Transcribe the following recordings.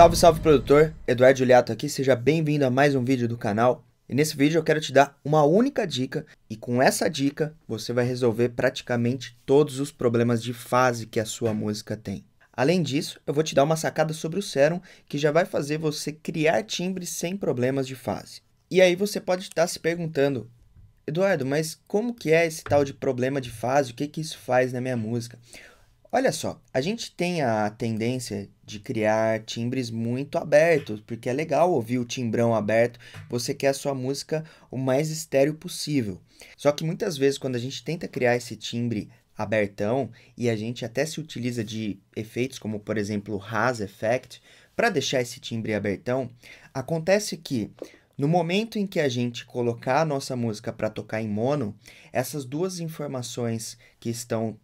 Salve, salve produtor! Eduardo Juliato aqui, seja bem-vindo a mais um vídeo do canal. E nesse vídeo eu quero te dar uma única dica, e com essa dica você vai resolver praticamente todos os problemas de fase que a sua música tem. Além disso, eu vou te dar uma sacada sobre o Serum que já vai fazer você criar timbres sem problemas de fase. E aí você pode estar se perguntando, Eduardo, mas como que é esse tal de problema de fase? O que, que isso faz na minha música? Olha só, a gente tem a tendência de criar timbres muito abertos, porque é legal ouvir o timbrão aberto, você quer a sua música o mais estéreo possível. Só que muitas vezes quando a gente tenta criar esse timbre abertão e a gente até se utiliza de efeitos como por exemplo o Haas Effect para deixar esse timbre abertão, acontece que no momento em que a gente colocar a nossa música para tocar em mono, essas duas informações que estão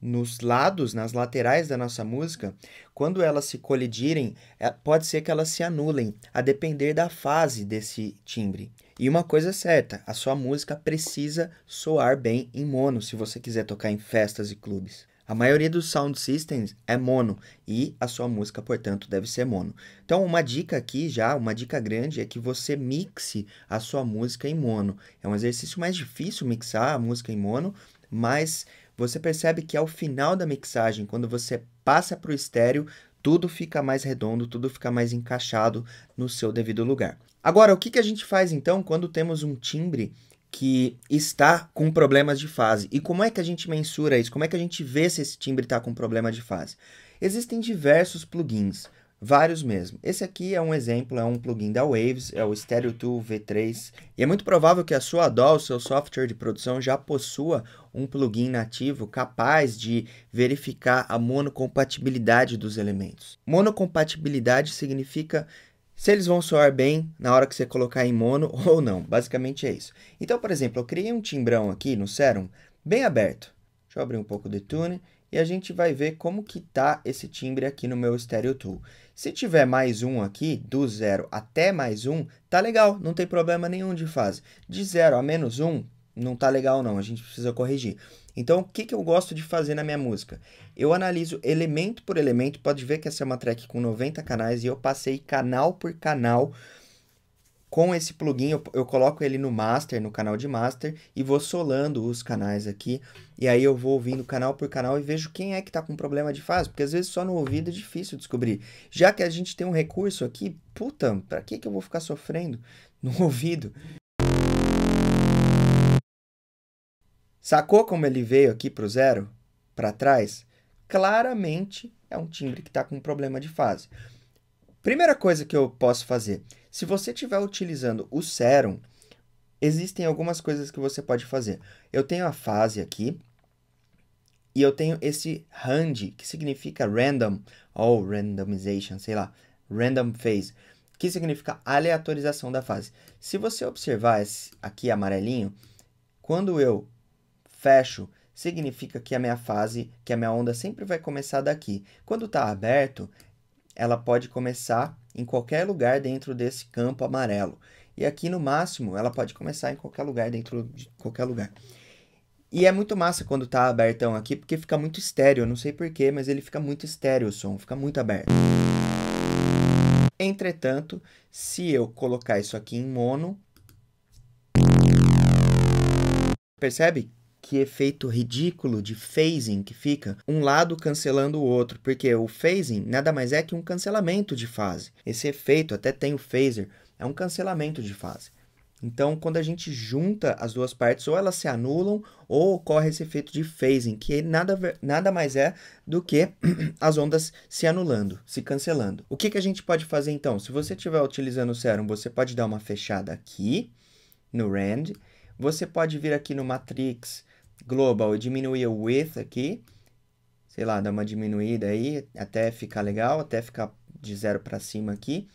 nos lados, nas laterais da nossa música, quando elas se colidirem, é, pode ser que elas se anulem, a depender da fase desse timbre. E uma coisa é certa, a sua música precisa soar bem em mono se você quiser tocar em festas e clubes. A maioria dos sound systems é mono e a sua música, portanto, deve ser mono. Então, uma dica aqui já, uma dica grande é que você mixe a sua música em mono. É um exercício mais difícil mixar a música em mono, mas você percebe que ao final da mixagem, quando você passa para o estéreo, tudo fica mais redondo, tudo fica mais encaixado no seu devido lugar. Agora, o que, que a gente faz então quando temos um timbre que está com problemas de fase. E como é que a gente mensura isso? Como é que a gente vê se esse timbre está com problema de fase? Existem diversos plugins, vários mesmo. Esse aqui é um exemplo, é um plugin da Waves, é o Stereo Tool V3. E é muito provável que a sua DAW, seu software de produção, já possua um plugin nativo capaz de verificar a monocompatibilidade dos elementos. Monocompatibilidade significa se eles vão soar bem na hora que você colocar em mono ou não. Basicamente é isso. Então, por exemplo, eu criei um timbrão aqui no Serum bem aberto. Deixa eu abrir um pouco de tune e a gente vai ver como que tá esse timbre aqui no meu Stereo Tool. Se tiver mais um aqui, do zero até mais um, tá legal, não tem problema nenhum de fase. De zero a menos um, não tá legal não, a gente precisa corrigir. Então, o que, que eu gosto de fazer na minha música? Eu analiso elemento por elemento, pode ver que essa é uma track com 90 canais e eu passei canal por canal com esse plugin, eu, eu, coloco ele no master, no canal de master, e vou solando os canais aqui, e aí eu vou ouvindo canal por canal e vejo quem é que tá com problema de fase, porque às vezes só no ouvido é difícil descobrir. Já que a gente tem um recurso aqui, puta, pra que que eu vou ficar sofrendo no ouvido? Sacou como ele veio aqui para o zero, para trás? Claramente é um timbre que está com problema de fase. Primeira coisa que eu posso fazer, se você estiver utilizando o serum, existem algumas coisas que você pode fazer. Eu tenho a fase aqui e eu tenho esse RAND, que significa random, ou randomization, sei lá, random phase, que significa aleatorização da fase. Se você observar esse aqui amarelinho, quando eu fecho, significa que a minha fase, que a minha onda sempre vai começar daqui. Quando está aberto, ela pode começar em qualquer lugar dentro desse campo amarelo. E aqui no máximo, ela pode começar em qualquer lugar, dentro de qualquer lugar. E é muito massa quando tá abertão aqui, porque fica muito estéreo. não sei porquê, mas ele fica muito estéreo o som, fica muito aberto. Entretanto, se eu colocar isso aqui em mono. Percebe que efeito ridículo de phasing que fica, um lado cancelando o outro, porque o phasing nada mais é que um cancelamento de fase. Esse efeito até tem o phaser, é um cancelamento de fase. Então, quando a gente junta as duas partes, ou elas se anulam, ou ocorre esse efeito de phasing, que nada, nada mais é do que as ondas se anulando, se cancelando. O que, que a gente pode fazer então? Se você estiver utilizando o Serum, você pode dar uma fechada aqui, no RAND, você pode vir aqui no Matrix global, diminuir o with aqui, sei lá, dá uma diminuída aí, até ficar legal, até ficar de zero para cima aqui.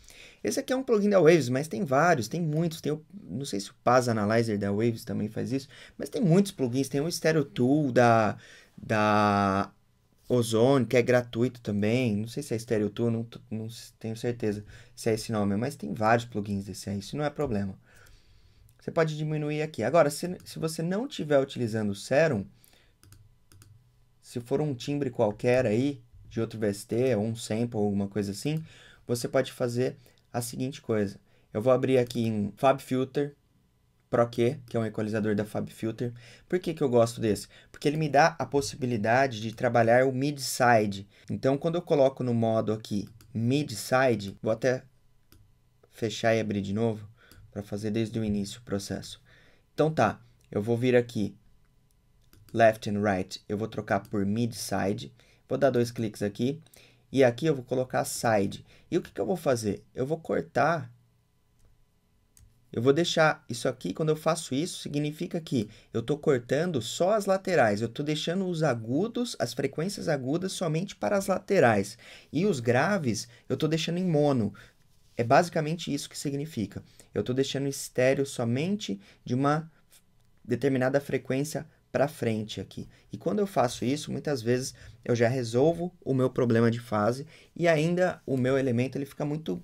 Esse aqui é um plugin da Waves, mas tem vários, tem muitos, tem o, não sei se o Paz Analyzer da Waves também faz isso, mas tem muitos plugins, tem o Stereo Tool da, da Ozone, que é gratuito também, não sei se é Stereo Tool, não, não tenho certeza se é esse nome, mas tem vários plugins desse aí, isso não é problema. Você pode diminuir aqui. Agora, se, se você não estiver utilizando o Serum, se for um timbre qualquer aí, de outro VST, ou um sample, ou alguma coisa assim, você pode fazer a seguinte coisa. Eu vou abrir aqui em Fab Filter Pro Q, que é um equalizador da Fab Filter. Por que, que eu gosto desse? Porque ele me dá a possibilidade de trabalhar o mid-side. Então, quando eu coloco no modo aqui mid-side, vou até fechar e abrir de novo para fazer desde o início o processo. Então tá, eu vou vir aqui, left and right, eu vou trocar por mid side, vou dar dois cliques aqui, e aqui eu vou colocar side. E o que, que eu vou fazer? Eu vou cortar, eu vou deixar isso aqui, quando eu faço isso, significa que eu estou cortando só as laterais, eu estou deixando os agudos, as frequências agudas somente para as laterais. E os graves eu estou deixando em mono, é basicamente isso que significa. Eu estou deixando estéreo somente de uma determinada frequência para frente aqui. E quando eu faço isso, muitas vezes eu já resolvo o meu problema de fase e ainda o meu elemento ele fica muito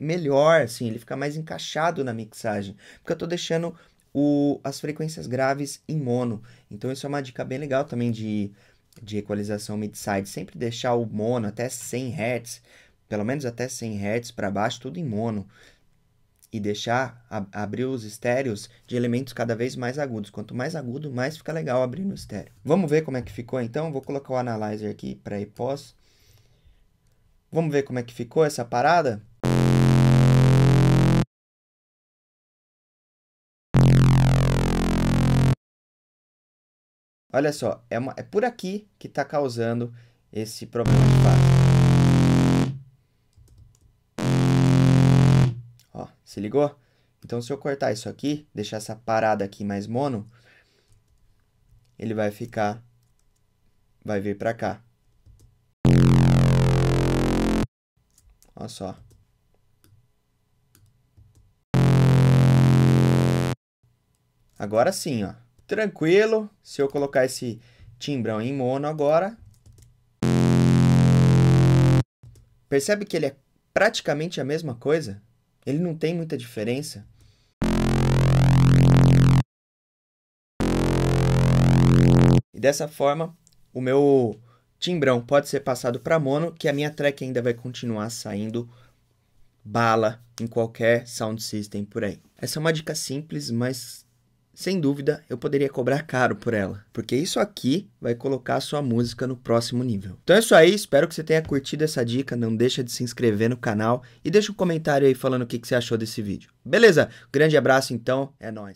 melhor, assim, ele fica mais encaixado na mixagem, porque eu estou deixando o, as frequências graves em mono. Então isso é uma dica bem legal também de, de equalização mid-side, sempre deixar o mono até 100 Hz, pelo menos até 100 Hz para baixo, tudo em mono. E deixar ab abrir os estéreos de elementos cada vez mais agudos. Quanto mais agudo, mais fica legal abrir no estéreo. Vamos ver como é que ficou então. Vou colocar o analyzer aqui pré e pós. Vamos ver como é que ficou essa parada? Olha só, é, uma, é por aqui que está causando esse problema de baixo. se ligou? Então, se eu cortar isso aqui, deixar essa parada aqui mais mono, ele vai ficar, vai vir para cá. Olha só. Agora sim, ó. Tranquilo, se eu colocar esse timbrão em mono agora. Percebe que ele é praticamente a mesma coisa? ele não tem muita diferença. E dessa forma, o meu timbrão pode ser passado para mono, que a minha track ainda vai continuar saindo bala em qualquer sound system por aí. Essa é uma dica simples, mas sem dúvida, eu poderia cobrar caro por ela, porque isso aqui vai colocar a sua música no próximo nível. Então é isso aí, espero que você tenha curtido essa dica, não deixa de se inscrever no canal e deixa um comentário aí falando o que, você achou desse vídeo. Beleza? Grande abraço então, é nóis!